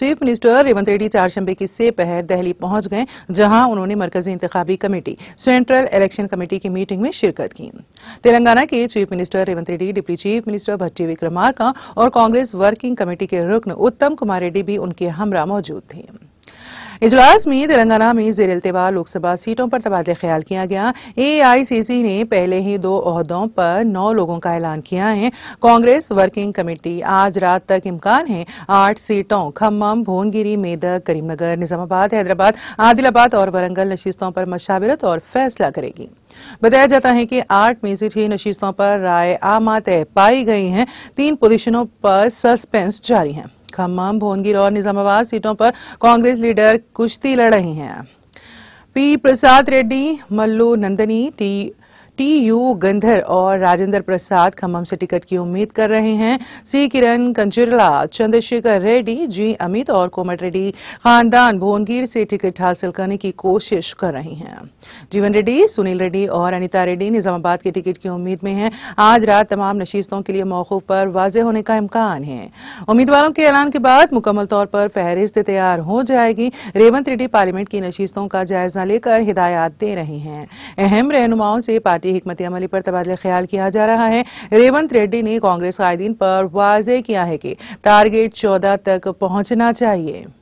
chief minister Revanth Reddy चारशंबे की से पहर दहली पहुंच गए जहां उन्होंने मरकजी इंतबी कमेटी सेंट्रल इलेक्शन कमेटी की मीटिंग में शिरकत की तेलंगाना के chief minister Revanth Reddy deputy chief minister Bhatti Vikramarka और कांग्रेस वर्किंग कमेटी के रुकन उत्तम कुमार रेड्डी भी उनके हमरा मौजूद थे इजलास में तेलंगाना में जेर अल्तवा लोकसभा सीटों पर तबादले ख्याल किया गया ए आई सी सी ने पहले ही दो अहदों पर नौ लोगों का ऐलान किया है कांग्रेस वर्किंग कमेटी आज रात तक इम्कान है आठ सीटों खम्मम भुवनगिरी मेदक करीमनगर निजामाबाद हैदराबाद आदिलाबाद और वरंगल नशितों पर मशावरत और फैसला करेगी बताया जाता है कि आठ में से छह नशिस्तों पर राय आमा तय पाई गई हैं तीन पोजिशनों पर सस्पेंस जारी है खम्माम भोनगिर और निजामाबाद सीटों पर कांग्रेस लीडर कुश्ती लड़ रहे हैं P Prasad Reddy Mallu Nandini T T U गंधर और राजेंद्र प्रसाद खम्भम से टिकट की उम्मीद कर रहे हैं सी किरण कंजिरला चंद्रशेखर रेड्डी जी अमित और कोमट रेड्डी खानदान भुवनगीर से टिकट हासिल करने की कोशिश कर रहे हैं जीवन रेड्डी सुनील रेड्डी और अनिता रेड्डी निजामाबाद के टिकट की उम्मीद में है आज रात तमाम नशीस्तों के लिए मौकों पर वाजे होने का इम्कान है उम्मीदवारों के ऐलान के बाद मुकम्मल तौर पर फहरिस्त तैयार हो जाएगी रेवंत रेड्डी पार्लियामेंट की नशीस्तों का जायजा लेकर हिदायत दे रहे हैं अहम रहनुमाओं से पार्टी सियासी हमत अमली पर तबादला ख्याल किया जा रहा है रेवंत रेड्डी ने कांग्रेस कायदीन पर वाजे किया है कि टारगेट चौदह तक पहुंचना चाहिए